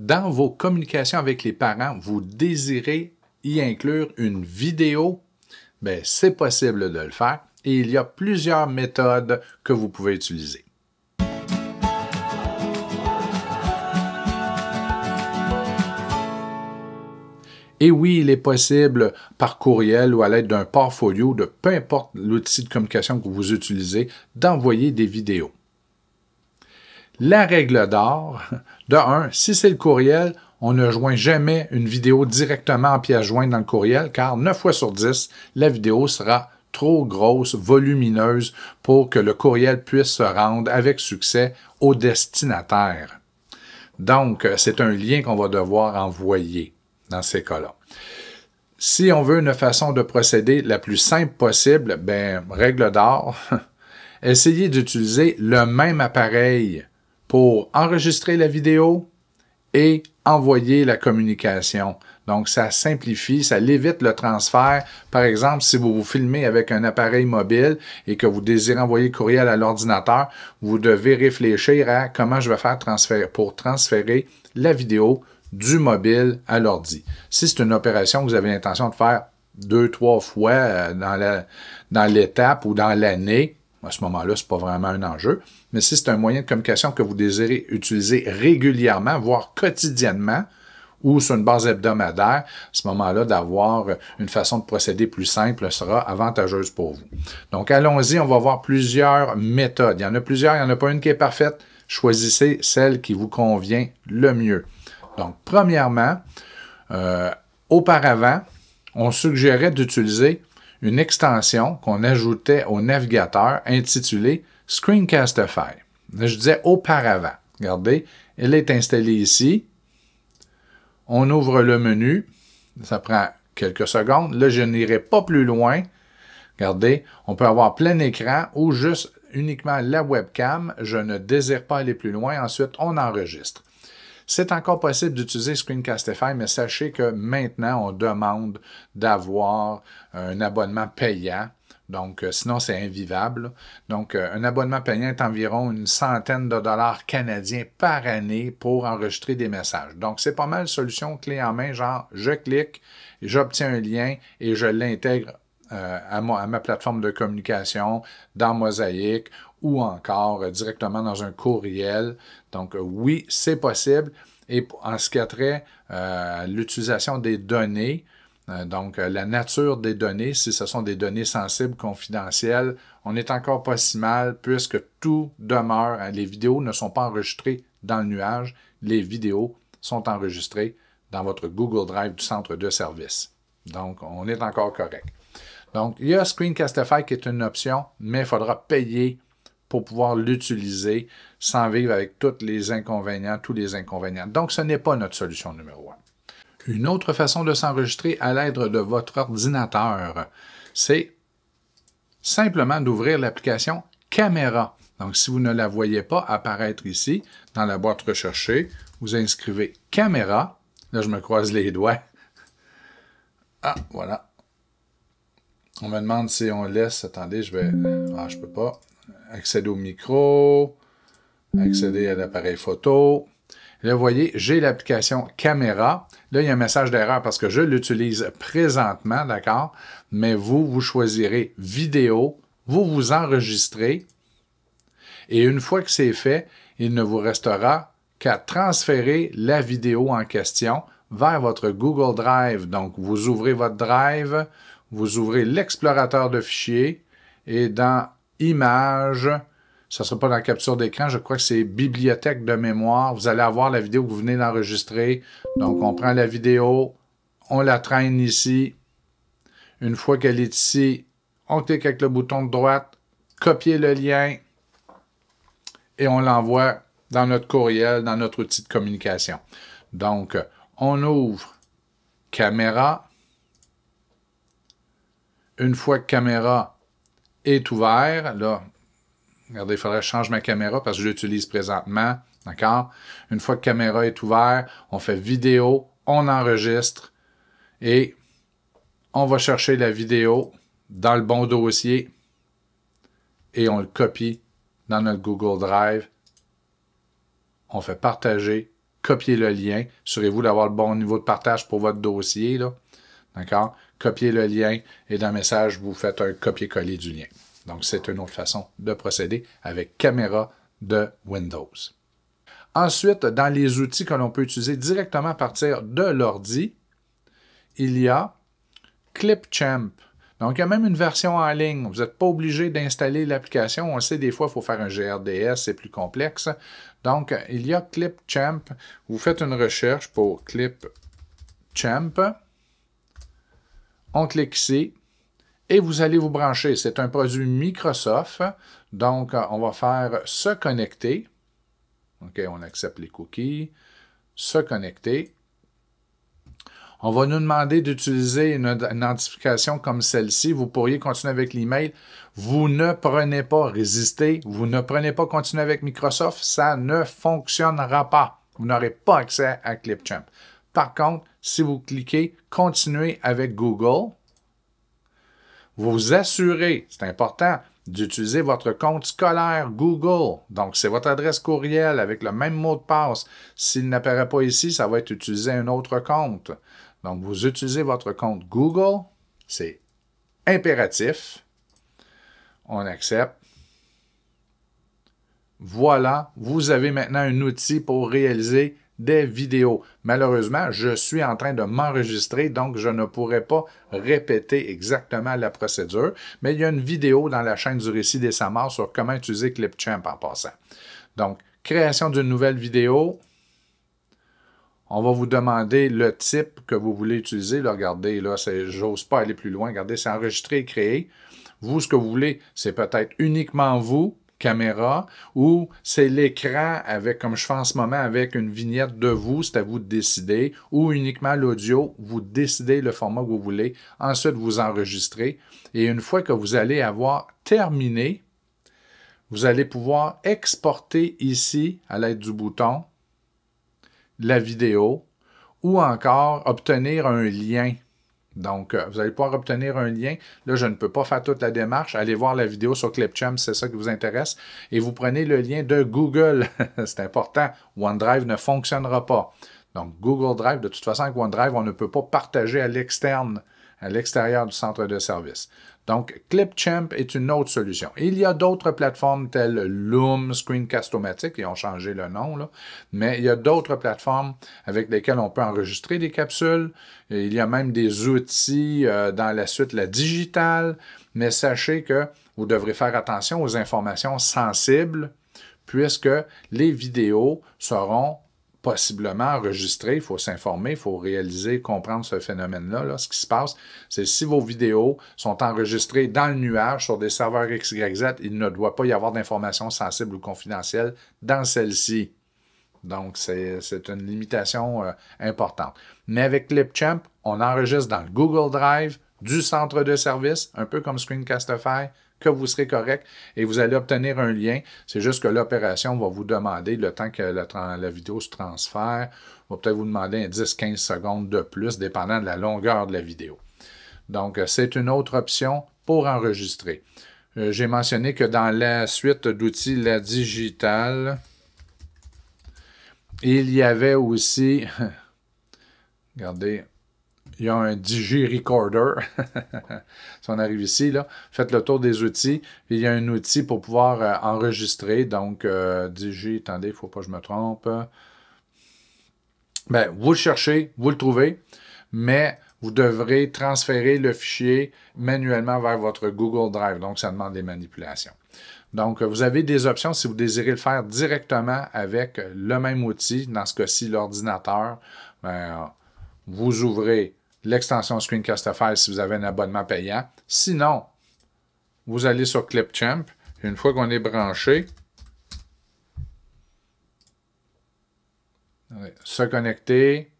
dans vos communications avec les parents, vous désirez y inclure une vidéo, ben, c'est possible de le faire et il y a plusieurs méthodes que vous pouvez utiliser. Et oui, il est possible par courriel ou à l'aide d'un portfolio de peu importe l'outil de communication que vous utilisez d'envoyer des vidéos la règle d'or, de un, si c'est le courriel, on ne joint jamais une vidéo directement en pièce jointe dans le courriel, car 9 fois sur 10, la vidéo sera trop grosse, volumineuse pour que le courriel puisse se rendre avec succès au destinataire. Donc, euh, c'est un lien qu'on va devoir envoyer dans ces cas-là. Si on veut une façon de procéder la plus simple possible, ben, règle d'or, essayez d'utiliser le même appareil pour enregistrer la vidéo et envoyer la communication. Donc, ça simplifie, ça évite le transfert. Par exemple, si vous vous filmez avec un appareil mobile et que vous désirez envoyer le courriel à l'ordinateur, vous devez réfléchir à comment je vais faire transfert pour transférer la vidéo du mobile à l'ordi. Si c'est une opération que vous avez l'intention de faire deux, trois fois euh, dans l'étape ou dans l'année, à ce moment-là, ce n'est pas vraiment un enjeu. Mais si c'est un moyen de communication que vous désirez utiliser régulièrement, voire quotidiennement, ou sur une base hebdomadaire, ce moment-là, d'avoir une façon de procéder plus simple sera avantageuse pour vous. Donc, allons-y, on va voir plusieurs méthodes. Il y en a plusieurs, il n'y en a pas une qui est parfaite. Choisissez celle qui vous convient le mieux. Donc, premièrement, euh, auparavant, on suggérait d'utiliser une extension qu'on ajoutait au navigateur intitulée Screencastify. Je disais auparavant. Regardez, elle est installée ici. On ouvre le menu. Ça prend quelques secondes. Là, je n'irai pas plus loin. Regardez, on peut avoir plein écran ou juste uniquement la webcam. Je ne désire pas aller plus loin. Ensuite, on enregistre. C'est encore possible d'utiliser Screencastify, mais sachez que maintenant, on demande d'avoir un abonnement payant donc, euh, sinon, c'est invivable. Donc, euh, un abonnement payant est environ une centaine de dollars canadiens par année pour enregistrer des messages. Donc, c'est pas mal solution clé en main, genre je clique, j'obtiens un lien et je l'intègre euh, à, à ma plateforme de communication dans Mosaïque ou encore directement dans un courriel. Donc, oui, c'est possible. Et en ce qui a trait à l'utilisation des données, euh, donc, euh, la nature des données, si ce sont des données sensibles, confidentielles, on est encore pas si mal puisque tout demeure. Hein, les vidéos ne sont pas enregistrées dans le nuage, les vidéos sont enregistrées dans votre Google Drive du centre de service. Donc, on est encore correct. Donc, il y a Screencastify qui est une option, mais il faudra payer pour pouvoir l'utiliser sans vivre avec tous les inconvénients, tous les inconvénients. Donc, ce n'est pas notre solution numéro un. Une autre façon de s'enregistrer à l'aide de votre ordinateur, c'est simplement d'ouvrir l'application Caméra. Donc, si vous ne la voyez pas apparaître ici, dans la boîte recherchée, vous inscrivez Caméra. Là, je me croise les doigts. Ah, voilà. On me demande si on laisse. Attendez, je vais. Ah, je peux pas. Accéder au micro. Accéder à l'appareil photo. Là, vous voyez, j'ai l'application caméra. Là, il y a un message d'erreur parce que je l'utilise présentement, d'accord? Mais vous, vous choisirez vidéo, vous vous enregistrez. Et une fois que c'est fait, il ne vous restera qu'à transférer la vidéo en question vers votre Google Drive. Donc, vous ouvrez votre Drive, vous ouvrez l'explorateur de fichiers et dans Images, ce ne sera pas dans la capture d'écran, je crois que c'est bibliothèque de mémoire. Vous allez avoir la vidéo que vous venez d'enregistrer. Donc, on prend la vidéo, on la traîne ici. Une fois qu'elle est ici, on clique avec le bouton de droite, copier le lien et on l'envoie dans notre courriel, dans notre outil de communication. Donc, on ouvre caméra. Une fois que caméra est ouvert, là, Regardez, il faudrait que je change ma caméra parce que je l'utilise présentement. D'accord? Une fois que la caméra est ouverte, on fait vidéo, on enregistre et on va chercher la vidéo dans le bon dossier et on le copie dans notre Google Drive. On fait partager, copier le lien. Assurez-vous d'avoir le bon niveau de partage pour votre dossier. D'accord? Copier le lien et dans le message, vous faites un copier-coller du lien. Donc, c'est une autre façon de procéder avec caméra de Windows. Ensuite, dans les outils que l'on peut utiliser directement à partir de l'ordi, il y a Clipchamp. Donc, il y a même une version en ligne. Vous n'êtes pas obligé d'installer l'application. On sait, des fois, il faut faire un GRDS, c'est plus complexe. Donc, il y a Clipchamp. Vous faites une recherche pour Clipchamp. On clique ici et vous allez vous brancher. C'est un produit Microsoft, donc on va faire se connecter. OK, on accepte les cookies. Se connecter. On va nous demander d'utiliser une, identification comme celle-ci. Vous pourriez continuer avec l'email. Vous ne prenez pas résister. Vous ne prenez pas continuer avec Microsoft. Ça ne fonctionnera pas. Vous n'aurez pas accès à Clipchamp. Par contre, si vous cliquez continuer avec Google, vous assurez, c'est important, d'utiliser votre compte scolaire Google. Donc, c'est votre adresse courriel avec le même mot de passe. S'il n'apparaît pas ici, ça va être utilisé un autre compte. Donc, vous utilisez votre compte Google. C'est impératif. On accepte. Voilà, vous avez maintenant un outil pour réaliser des vidéos. Malheureusement, je suis en train de m'enregistrer, donc je ne pourrai pas répéter exactement la procédure, mais il y a une vidéo dans la chaîne du récit des Samars sur comment utiliser Clipchamp en passant. Donc, création d'une nouvelle vidéo. On va vous demander le type que vous voulez utiliser. regardez, là, j'ose pas aller plus loin. Regardez, c'est enregistré et créer. Vous, ce que vous voulez, c'est peut-être uniquement vous, caméra ou c'est l'écran avec, comme je fais en ce moment, avec une vignette de vous, c'est à vous de décider, ou uniquement l'audio, vous décidez le format que vous voulez. Ensuite, vous enregistrez. Et une fois que vous allez avoir terminé, vous allez pouvoir exporter ici, à l'aide du bouton, la vidéo ou encore obtenir un lien donc, euh, vous allez pouvoir obtenir un lien. Là, je ne peux pas faire toute la démarche. Allez voir la vidéo sur Clipchamp si c'est ça qui vous intéresse. Et vous prenez le lien de Google. c'est important. OneDrive ne fonctionnera pas. Donc, Google Drive, de toute façon, avec OneDrive, on ne peut pas partager à l'externe, à l'extérieur du centre de service. Donc, Clipchamp est une autre solution. Il y a d'autres plateformes telles Loom, Screencast-O-Matic, ils ont changé le nom, mais il y a d'autres plateformes avec lesquelles on peut enregistrer des capsules. il y a même des outils euh, dans la suite, la digitale, mais sachez que vous devrez faire attention aux informations sensibles puisque les vidéos seront possiblement enregistrer, il faut s'informer, il faut réaliser, comprendre ce phénomène-là. Là. Ce qui se passe, c'est si vos vidéos sont enregistrées dans le nuage sur des serveurs XYZ, il ne doit pas y avoir d'informations sensibles ou confidentielles dans celle-ci. Donc, c'est une limitation euh, importante. Mais avec Clipchamp, on enregistre dans le Google Drive du centre de service, un peu comme Screencastify, que vous serez correct et vous allez obtenir un lien. C'est juste que l'opération va vous demander, le temps que la, vidéo se transfère, va peut-être vous demander 10-15 secondes de plus, dépendant de la longueur de la vidéo. Donc, euh, c'est une autre option pour enregistrer. Euh, j'ai mentionné que dans la suite d'outils, la digitale, il y avait aussi, regardez, il y a un Digi Recorder. si on arrive ici, là, faites le tour des outils. Il y a un outil pour pouvoir euh, enregistrer. Donc, euh, Digi, attendez, il ne faut pas que je me trompe. Ben, vous le cherchez, vous le trouvez, mais vous devrez transférer le fichier manuellement vers votre Google Drive. Donc, ça demande des manipulations. Donc, vous avez des options si vous désirez le faire directement avec le même outil, dans ce cas-ci l'ordinateur. Ben, vous ouvrez l'extension Screencastify si vous avez un abonnement payant. Sinon, vous allez sur Clipchamp. Une fois qu'on est branché, se connecter,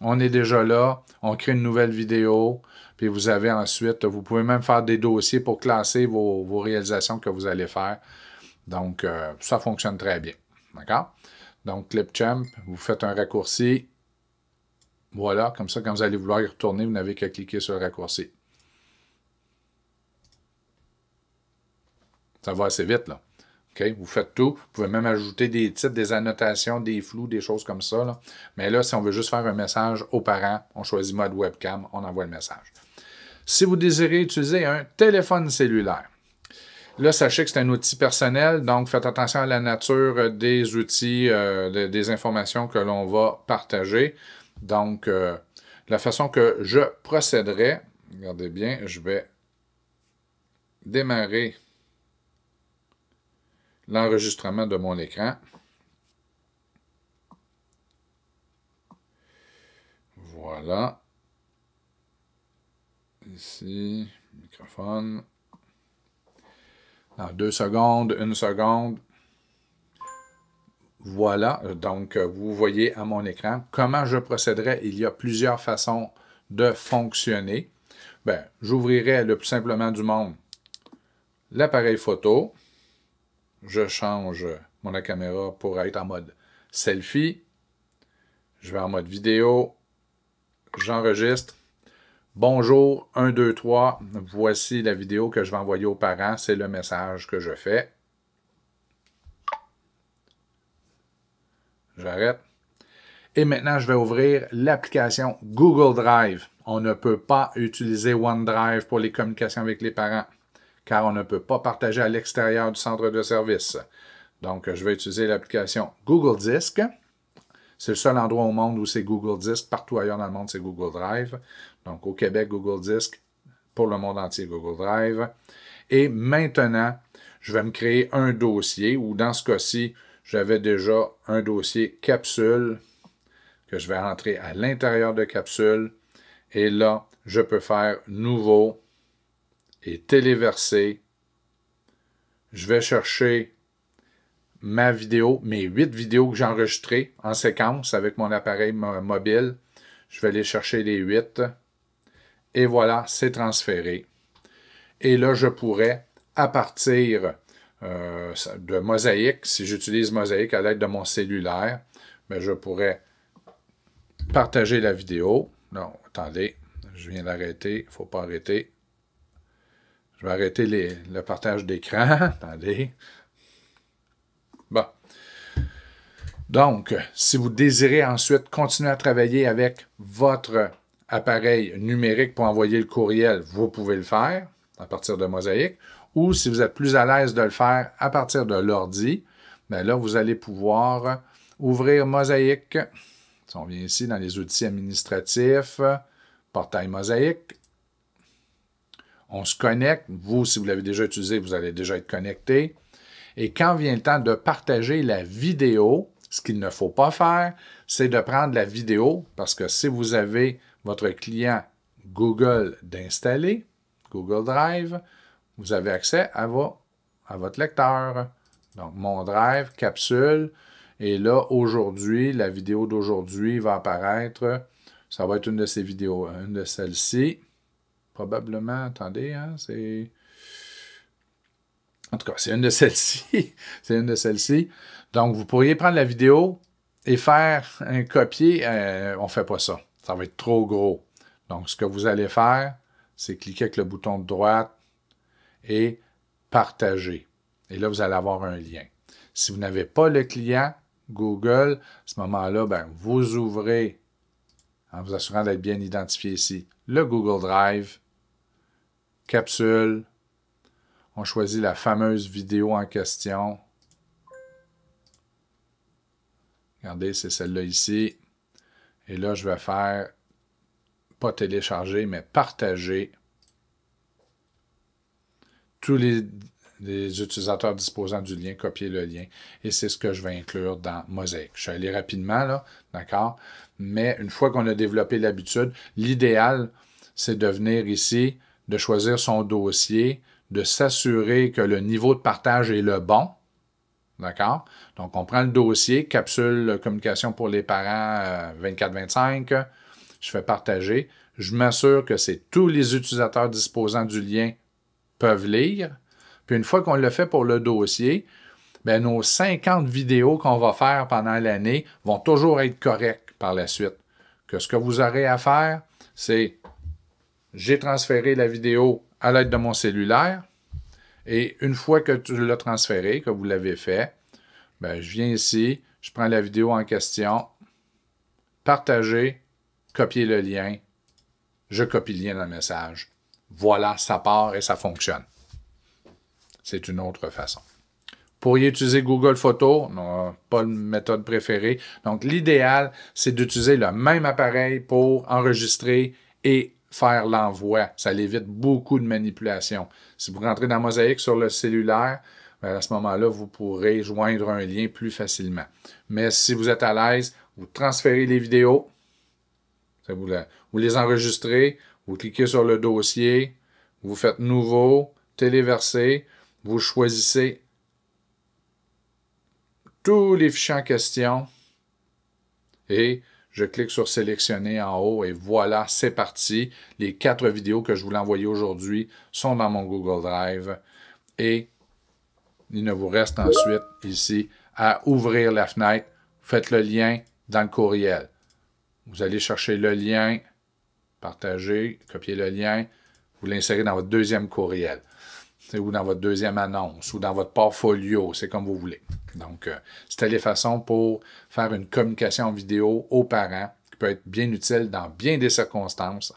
on est déjà là, on crée une nouvelle vidéo, puis vous avez ensuite, vous pouvez même faire des dossiers pour classer vos, réalisations que vous allez faire. Donc, euh, ça fonctionne très bien. D'accord? Donc, Clipchamp, vous faites un raccourci, voilà, comme ça, quand vous allez vouloir y retourner, vous n'avez qu'à cliquer sur le raccourci. Ça va assez vite, là. OK, vous faites tout. Vous pouvez même ajouter des titres, des annotations, des flous, des choses comme ça. Mais là, si on veut juste faire un message aux parents, on choisit mode webcam, on envoie le message. Si vous désirez utiliser un téléphone cellulaire, là, sachez que c'est un outil personnel, donc faites attention à la nature des outils, euh, des informations que l'on va partager. Donc, euh, la façon que je procéderai, regardez bien, je vais démarrer l'enregistrement de mon écran. Voilà. Ici, microphone. Dans deux secondes, une seconde. Voilà, donc euh, vous voyez à mon écran comment je procéderai. Il y a plusieurs façons de fonctionner. Ben, j'ouvrirai le plus simplement du monde l'appareil photo. Je change mon caméra pour être en mode selfie. Je vais en mode vidéo. J'enregistre. Bonjour, 1, 2, 3. Voici la vidéo que je vais envoyer aux parents. C'est le message que je fais. J'arrête. Et maintenant, je vais ouvrir l'application Google Drive. On ne peut pas utiliser OneDrive pour les communications avec les parents, car on ne peut pas partager à l'extérieur du centre de service. Donc, je vais utiliser l'application Google Disk. C'est le seul endroit au monde où c'est Google Disk. Partout ailleurs dans le monde, c'est Google Drive. Donc, au Québec, Google Disk. Pour le monde entier, Google Drive. Et maintenant, je vais me créer un dossier ou dans ce cas-ci, j'avais déjà un dossier capsule que je vais rentrer à l'intérieur de capsule. Et là, je peux faire nouveau et téléverser. Je vais chercher ma vidéo, mes huit vidéos que j'ai enregistrées en séquence avec mon appareil mobile. Je vais aller chercher les huit. Et voilà, c'est transféré. Et là, je pourrais, à partir euh, de Mosaïque, si j'utilise Mosaïque à l'aide de mon cellulaire, mais ben, je pourrais partager la vidéo. Non, attendez, je viens d'arrêter, il ne faut pas arrêter. Je vais arrêter le partage d'écran. attendez. Bon. Donc, si vous désirez ensuite continuer à travailler avec votre appareil numérique pour envoyer le courriel, vous pouvez le faire à partir de Mosaïque, ou si vous êtes plus à l'aise de le faire à partir de l'ordi, bien là, vous allez pouvoir ouvrir Mosaïque. Si on vient ici dans les outils administratifs, portail Mosaïque, on se connecte. Vous, si vous l'avez déjà utilisé, vous allez déjà être connecté. Et quand vient le temps de partager la vidéo, ce qu'il ne faut pas faire, c'est de prendre la vidéo, parce que si vous avez votre client Google d'installer, Google Drive, vous avez accès à, à votre lecteur. Donc, mon Drive, capsule. Et là, aujourd'hui, la vidéo d'aujourd'hui va apparaître. Ça va être une de ces vidéos, hein, une de celles-ci. Probablement, attendez, hein, c'est... En tout cas, c'est une de celles-ci. c'est une de celles-ci. Donc, vous pourriez prendre la vidéo et faire un copier. Euh, on ne fait pas ça. Ça va être trop gros. Donc, ce que vous allez faire, c'est cliquer avec le bouton de droite et partager. Et là, vous allez avoir un lien. Si vous n'avez pas le client Google, à ce moment-là, ben, vous ouvrez, en vous assurant d'être bien identifié ici, le Google Drive, capsule, on choisit la fameuse vidéo en question. Regardez, c'est celle-là ici. Et là, je vais faire télécharger, mais partager. Tous les, utilisateurs disposant du lien, copier le lien. Et c'est ce que je vais inclure dans Mosaic. Je vais aller rapidement, là, d'accord? Mais une fois qu'on a développé l'habitude, l'idéal, c'est de venir ici, de choisir son dossier, de s'assurer que le niveau de partage est le bon. D'accord? Donc, on prend le dossier, capsule communication pour les parents 24-25, euh, je fais partager, je m'assure que c'est tous les utilisateurs disposant du lien peuvent lire. Puis une fois qu'on le fait pour le dossier, ben, nos 50 vidéos qu'on va faire pendant l'année vont toujours être correctes par la suite. Que ce que vous aurez à faire, c'est j'ai transféré la vidéo à l'aide de mon cellulaire et une fois que tu l'as transféré, que vous l'avez fait, ben, je viens ici, je prends la vidéo en question, partager, copier le lien, je copie le lien dans le message. Voilà, ça part et ça fonctionne. C'est une autre façon. Pourriez utiliser Google Photos, non, pas une méthode préférée. Donc, l'idéal, c'est d'utiliser le même appareil pour enregistrer et faire l'envoi. Ça évite beaucoup de manipulation. Si vous rentrez dans Mosaïque sur le cellulaire, ben, à ce moment-là, vous pourrez joindre un lien plus facilement. Mais si vous êtes à l'aise, vous transférez les vidéos, vous, les enregistrez, vous cliquez sur le dossier, vous faites Nouveau, Téléverser, vous choisissez tous les fichiers en question et je clique sur sélectionner en haut et voilà, c'est parti. Les quatre vidéos que je voulais envoyer aujourd'hui sont dans mon Google Drive et il ne vous reste ensuite ici à ouvrir la fenêtre. Faites le lien dans le courriel. Vous allez chercher le lien, partager, copier le lien, vous l'insérez dans votre deuxième courriel ou dans votre deuxième annonce ou dans votre portfolio, c'est comme vous voulez. Donc, c'est euh, c'était les façons pour faire une communication vidéo aux parents qui peut être bien utile dans bien des circonstances,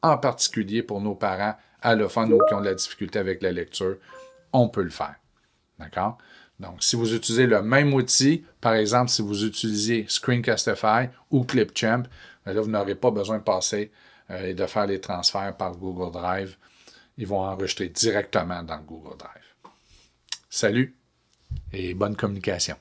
en particulier pour nos parents allophones ou qui ont de la difficulté avec la lecture. On peut le faire. D'accord? Donc, si vous utilisez le même outil, par exemple, si vous utilisez Screencastify ou Clipchamp, ben là, vous n'aurez pas besoin de passer euh, et de faire les transferts par Google Drive. Ils vont enregistrer directement dans Google Drive. Salut et bonne communication.